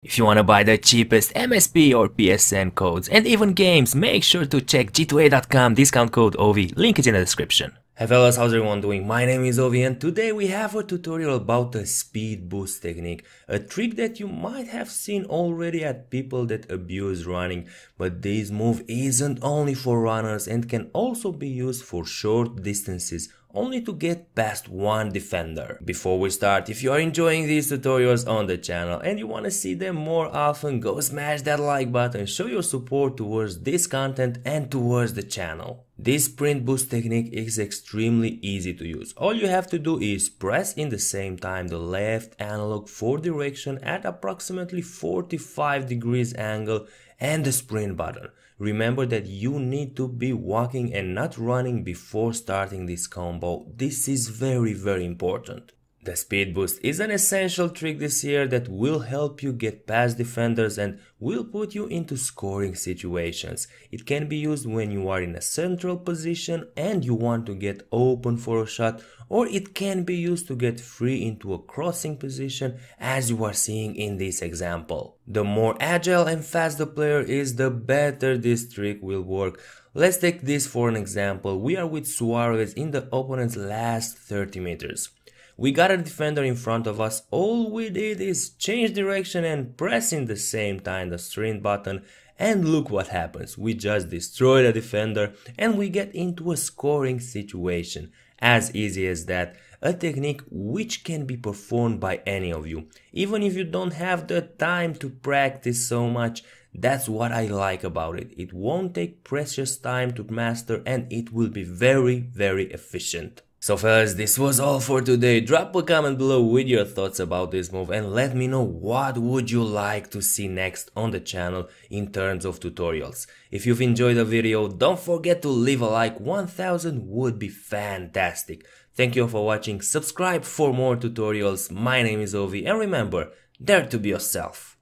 If you wanna buy the cheapest MSP or PSN codes and even games, make sure to check g2a.com discount code OVI, link is in the description. Hey fellas, how's everyone doing? My name is Ovi and today we have a tutorial about the speed boost technique, a trick that you might have seen already at people that abuse running, but this move isn't only for runners and can also be used for short distances only to get past one defender. Before we start, if you are enjoying these tutorials on the channel and you want to see them more often, go smash that like button, show your support towards this content and towards the channel. This print boost technique is extremely easy to use. All you have to do is press in the same time the left analog four direction at approximately 45 degrees angle and the sprint button. Remember that you need to be walking and not running before starting this combo. This is very very important. The speed boost is an essential trick this year that will help you get past defenders and will put you into scoring situations. It can be used when you are in a central position and you want to get open for a shot or it can be used to get free into a crossing position as you are seeing in this example. The more agile and fast the player is, the better this trick will work. Let's take this for an example. We are with Suarez in the opponent's last 30 meters. We got a defender in front of us, all we did is change direction and press in the same time the string button and look what happens, we just destroy the defender and we get into a scoring situation. As easy as that, a technique which can be performed by any of you. Even if you don't have the time to practice so much, that's what I like about it. It won't take precious time to master and it will be very, very efficient. So fellas, this was all for today. Drop a comment below with your thoughts about this move and let me know what would you like to see next on the channel in terms of tutorials. If you've enjoyed the video, don't forget to leave a like, 1000 would be fantastic. Thank you for watching, subscribe for more tutorials, my name is Ovi and remember, dare to be yourself.